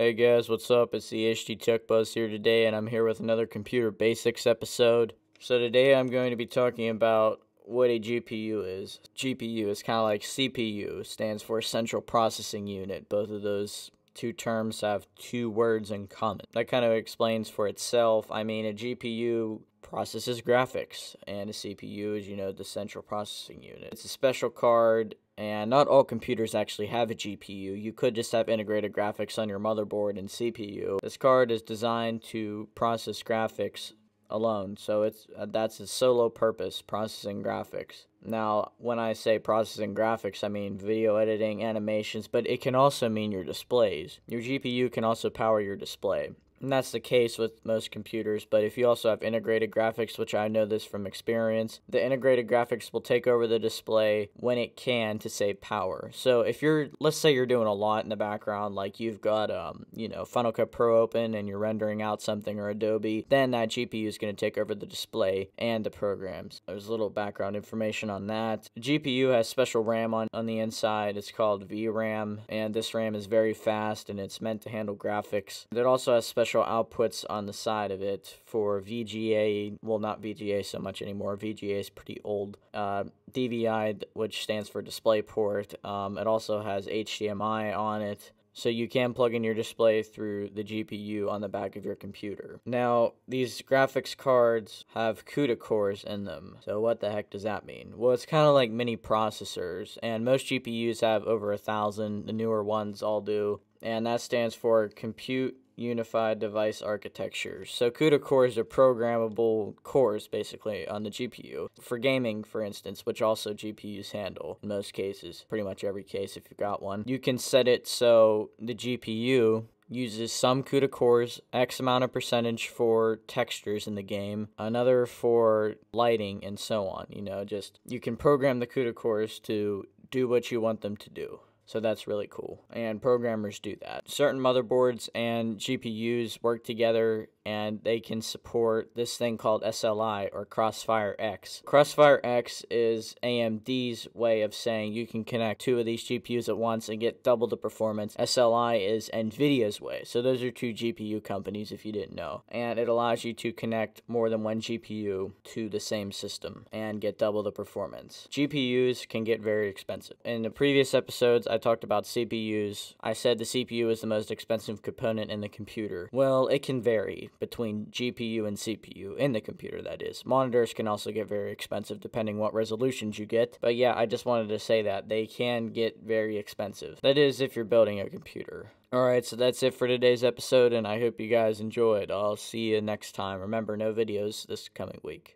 Hey guys, what's up? It's the HD Tech Buzz here today, and I'm here with another computer basics episode. So today I'm going to be talking about what a GPU is. GPU is kind of like CPU, stands for Central Processing Unit. Both of those two terms have two words in common. That kind of explains for itself. I mean, a GPU processes graphics, and a CPU is, you know, the Central Processing Unit. It's a special card and not all computers actually have a GPU. You could just have integrated graphics on your motherboard and CPU. This card is designed to process graphics alone. So it's uh, that's a solo purpose, processing graphics. Now, when I say processing graphics, I mean video editing, animations, but it can also mean your displays. Your GPU can also power your display. And that's the case with most computers, but if you also have integrated graphics, which I know this from experience, the integrated graphics will take over the display when it can to save power. So if you're, let's say you're doing a lot in the background, like you've got, um, you know, Final Cut Pro open and you're rendering out something or Adobe, then that GPU is going to take over the display and the programs. There's a little background information on that. The GPU has special RAM on, on the inside. It's called VRAM, and this RAM is very fast and it's meant to handle graphics. It also has special special outputs on the side of it for VGA, well, not VGA so much anymore. VGA is pretty old. Uh, DVI, which stands for DisplayPort, um, it also has HDMI on it. So you can plug in your display through the GPU on the back of your computer. Now, these graphics cards have CUDA cores in them. So what the heck does that mean? Well, it's kind of like mini processors, and most GPUs have over a thousand. The newer ones all do, and that stands for Compute Unified Device Architecture. So CUDA core is a programmable cores, basically, on the GPU. For gaming, for instance, which also GPUs handle in most cases, pretty much every case if you've got one, you can set it so the GPU uses some CUDA cores, X amount of percentage for textures in the game, another for lighting, and so on. You know, just you can program the CUDA cores to do what you want them to do. So that's really cool. And programmers do that. Certain motherboards and GPUs work together and they can support this thing called SLI or Crossfire X. Crossfire X is AMD's way of saying you can connect two of these GPUs at once and get double the performance. SLI is NVIDIA's way. So those are two GPU companies if you didn't know. And it allows you to connect more than one GPU to the same system and get double the performance. GPUs can get very expensive. In the previous episodes, I talked about CPUs, I said the CPU is the most expensive component in the computer. Well, it can vary between GPU and CPU, in the computer that is. Monitors can also get very expensive depending what resolutions you get, but yeah, I just wanted to say that. They can get very expensive. That is if you're building a computer. Alright, so that's it for today's episode, and I hope you guys enjoyed. I'll see you next time. Remember, no videos this coming week.